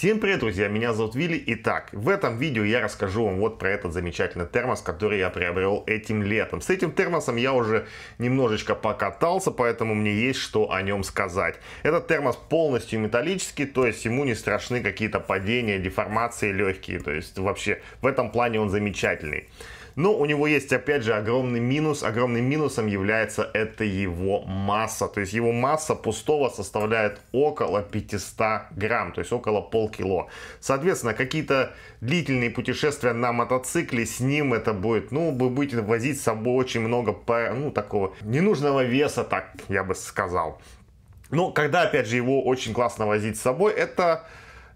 Всем привет, друзья! Меня зовут Вилли. Итак, в этом видео я расскажу вам вот про этот замечательный термос, который я приобрел этим летом. С этим термосом я уже немножечко покатался, поэтому мне есть что о нем сказать. Этот термос полностью металлический, то есть ему не страшны какие-то падения, деформации легкие. То есть вообще в этом плане он замечательный. Но у него есть, опять же, огромный минус. Огромным минусом является это его масса. То есть его масса пустого составляет около 500 грамм, то есть около полкило. Соответственно, какие-то длительные путешествия на мотоцикле с ним это будет, ну, вы будете возить с собой очень много, ну, такого ненужного веса, так я бы сказал. Но когда, опять же, его очень классно возить с собой, это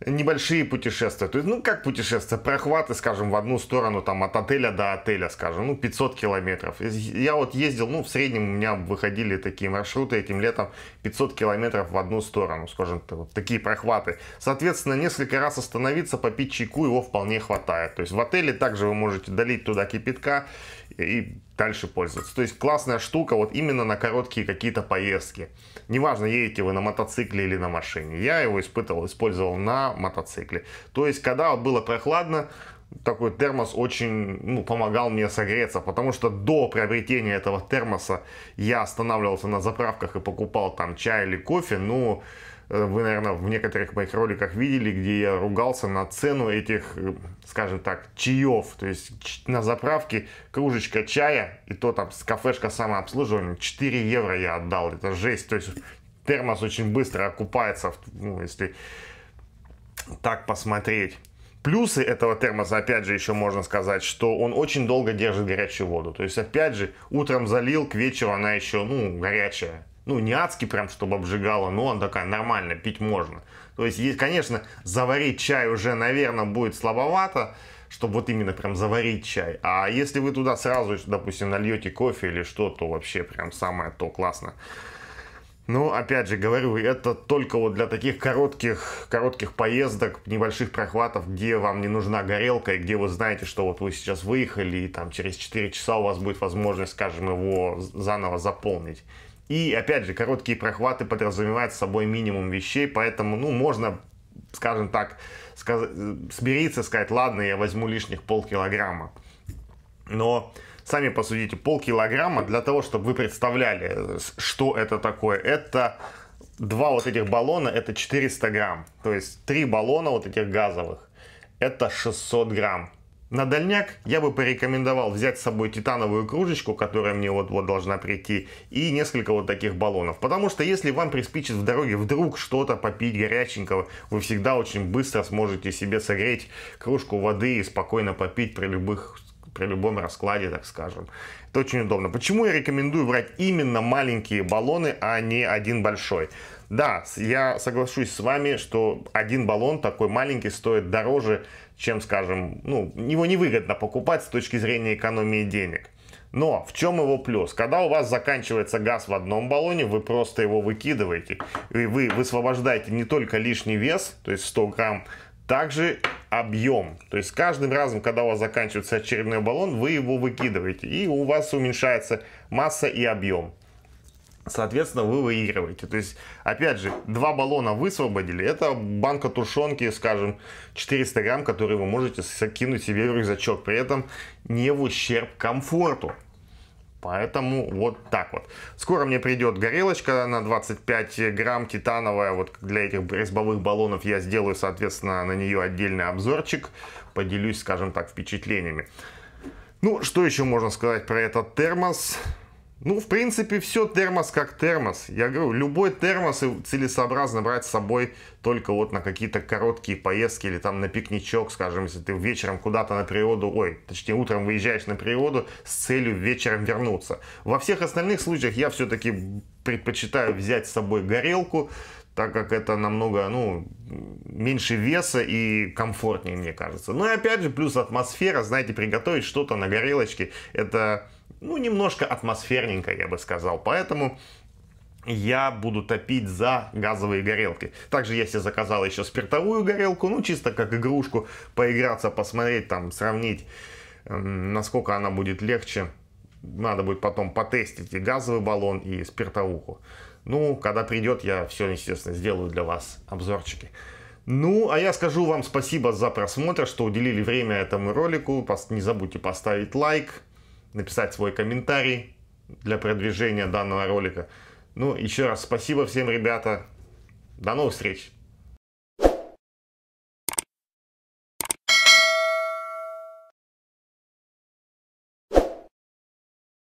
небольшие путешествия. То есть, ну, как путешествия, прохваты, скажем, в одну сторону, там, от отеля до отеля, скажем, ну, 500 километров. Я вот ездил, ну, в среднем у меня выходили такие маршруты этим летом 500 километров в одну сторону, скажем, вот такие прохваты. Соответственно, несколько раз остановиться, попить чайку, его вполне хватает. То есть, в отеле также вы можете долить туда кипятка и дальше пользоваться. То есть классная штука вот именно на короткие какие-то поездки. Неважно, едете вы на мотоцикле или на машине. Я его испытывал, использовал на мотоцикле. То есть, когда было прохладно, такой термос очень ну, помогал мне согреться, потому что до приобретения этого термоса я останавливался на заправках и покупал там чай или кофе, ну, Э, вы, наверное, в некоторых моих роликах видели, где я ругался на цену этих, э, скажем так, чаев. То есть на заправке кружечка чая, и то там с кафешка самообслуживания, 4 евро я отдал. Это жесть. То есть термос очень быстро окупается, ну, если так посмотреть. Плюсы этого термоса, опять же, еще можно сказать, что он очень долго держит горячую воду. То есть, опять же, утром залил, к вечеру она еще, ну, горячая ну, не адский прям, чтобы обжигало, но он такая, нормально, пить можно. То есть, есть, конечно, заварить чай уже, наверное, будет слабовато, чтобы вот именно прям заварить чай. А если вы туда сразу, допустим, нальете кофе или что, то вообще прям самое то классно. Но ну, опять же, говорю, это только вот для таких коротких, коротких поездок, небольших прохватов, где вам не нужна горелка, и где вы знаете, что вот вы сейчас выехали, и там через 4 часа у вас будет возможность, скажем, его заново заполнить. И, опять же, короткие прохваты подразумевают с собой минимум вещей, поэтому, ну, можно, скажем так, сказ- смириться, сказать, ладно, я возьму лишних полкилограмма. Но сами посудите, полкилограмма для того, чтобы вы представляли, что это такое, это два вот этих баллона, это 400 грамм. То есть три баллона вот этих газовых, это 600 грамм. На дальняк я бы порекомендовал взять с собой титановую кружечку, которая мне вот-вот должна прийти, и несколько вот таких баллонов. Потому что если вам приспичит в дороге вдруг что-то попить горяченького, вы всегда очень быстро сможете себе согреть кружку воды и спокойно попить при любых при любом раскладе, так скажем. Это очень удобно. Почему я рекомендую брать именно маленькие баллоны, а не один большой? Да, я соглашусь с вами, что один баллон такой маленький стоит дороже, чем, скажем, ну, его невыгодно покупать с точки зрения экономии денег. Но в чем его плюс? Когда у вас заканчивается газ в одном баллоне, вы просто его выкидываете. И вы высвобождаете не только лишний вес, то есть 100 грамм, также объем. То есть каждым разом, когда у вас заканчивается очередной баллон, вы его выкидываете. И у вас уменьшается масса и объем соответственно, вы выигрываете. То есть, опять же, два баллона высвободили, это банка тушенки, скажем, 400 грамм, которые вы можете закинуть себе в рюкзачок, при этом не в ущерб комфорту. Поэтому вот так вот. Скоро мне придет горелочка на 25 грамм титановая. Вот для этих резьбовых баллонов я сделаю, соответственно, на нее отдельный обзорчик. Поделюсь, скажем так, впечатлениями. Ну, что еще можно сказать про этот термос? Ну, в принципе, все термос как термос. Я говорю, любой термос целесообразно брать с собой только вот на какие-то короткие поездки или там на пикничок, скажем, если ты вечером куда-то на природу, ой, точнее утром выезжаешь на природу с целью вечером вернуться. Во всех остальных случаях я все-таки предпочитаю взять с собой горелку, так как это намного, ну, меньше веса и комфортнее, мне кажется. Ну и опять же, плюс атмосфера, знаете, приготовить что-то на горелочке, это ну, немножко атмосферненько, я бы сказал. Поэтому я буду топить за газовые горелки. Также я себе заказал еще спиртовую горелку, ну, чисто как игрушку, поиграться, посмотреть, там, сравнить, эм, насколько она будет легче. Надо будет потом потестить и газовый баллон, и спиртовуху. Ну, когда придет, я все, естественно, сделаю для вас обзорчики. Ну, а я скажу вам спасибо за просмотр, что уделили время этому ролику. Не забудьте поставить лайк, написать свой комментарий для продвижения данного ролика. Ну, еще раз спасибо всем, ребята. До новых встреч!